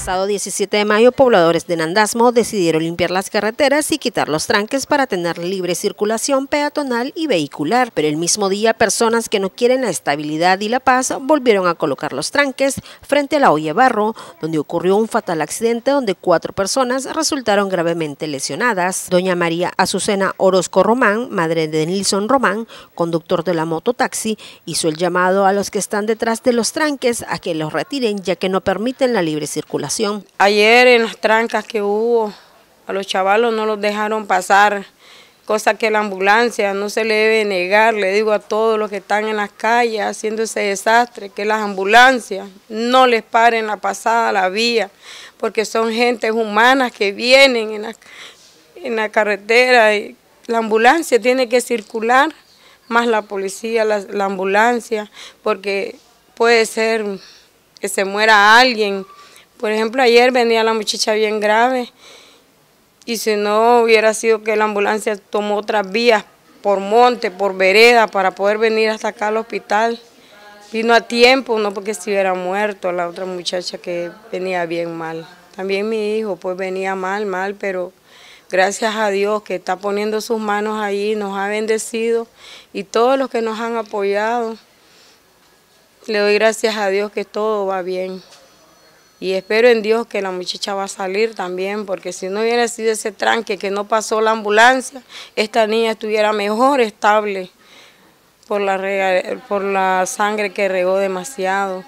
pasado 17 de mayo, pobladores de Nandasmo decidieron limpiar las carreteras y quitar los tranques para tener libre circulación peatonal y vehicular, pero el mismo día personas que no quieren la estabilidad y la paz volvieron a colocar los tranques frente a la olla Barro, donde ocurrió un fatal accidente donde cuatro personas resultaron gravemente lesionadas. Doña María Azucena Orozco Román, madre de Nilson Román, conductor de la mototaxi, hizo el llamado a los que están detrás de los tranques a que los retiren ya que no permiten la libre circulación Ayer en las trancas que hubo, a los chavalos no los dejaron pasar, cosa que la ambulancia no se le debe negar, le digo a todos los que están en las calles haciendo ese desastre, que las ambulancias no les paren la pasada la vía, porque son gentes humanas que vienen en la, en la carretera y la ambulancia tiene que circular, más la policía, la ambulancia, porque puede ser que se muera alguien por ejemplo, ayer venía la muchacha bien grave y si no hubiera sido que la ambulancia tomó otras vías por monte, por vereda, para poder venir hasta acá al hospital. Vino a tiempo, no porque hubiera muerto la otra muchacha que venía bien mal. También mi hijo, pues venía mal, mal, pero gracias a Dios que está poniendo sus manos ahí, nos ha bendecido y todos los que nos han apoyado, le doy gracias a Dios que todo va bien y espero en Dios que la muchacha va a salir también, porque si no hubiera sido ese tranque que no pasó la ambulancia, esta niña estuviera mejor, estable, por la, por la sangre que regó demasiado.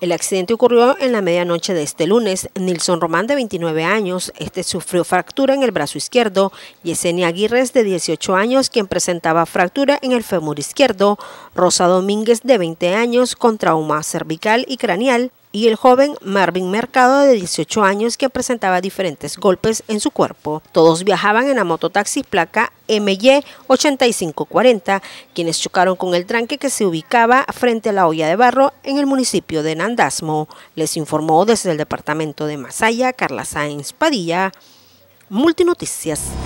El accidente ocurrió en la medianoche de este lunes. Nilson Román, de 29 años, este sufrió fractura en el brazo izquierdo. Yesenia Aguirres, de 18 años, quien presentaba fractura en el fémur izquierdo. Rosa Domínguez, de 20 años, con trauma cervical y craneal y el joven Marvin Mercado de 18 años que presentaba diferentes golpes en su cuerpo. Todos viajaban en la mototaxi placa MY 8540, quienes chocaron con el tranque que se ubicaba frente a la olla de barro en el municipio de Nandasmo. Les informó desde el departamento de Masaya Carla Sáenz Padilla, Multinoticias.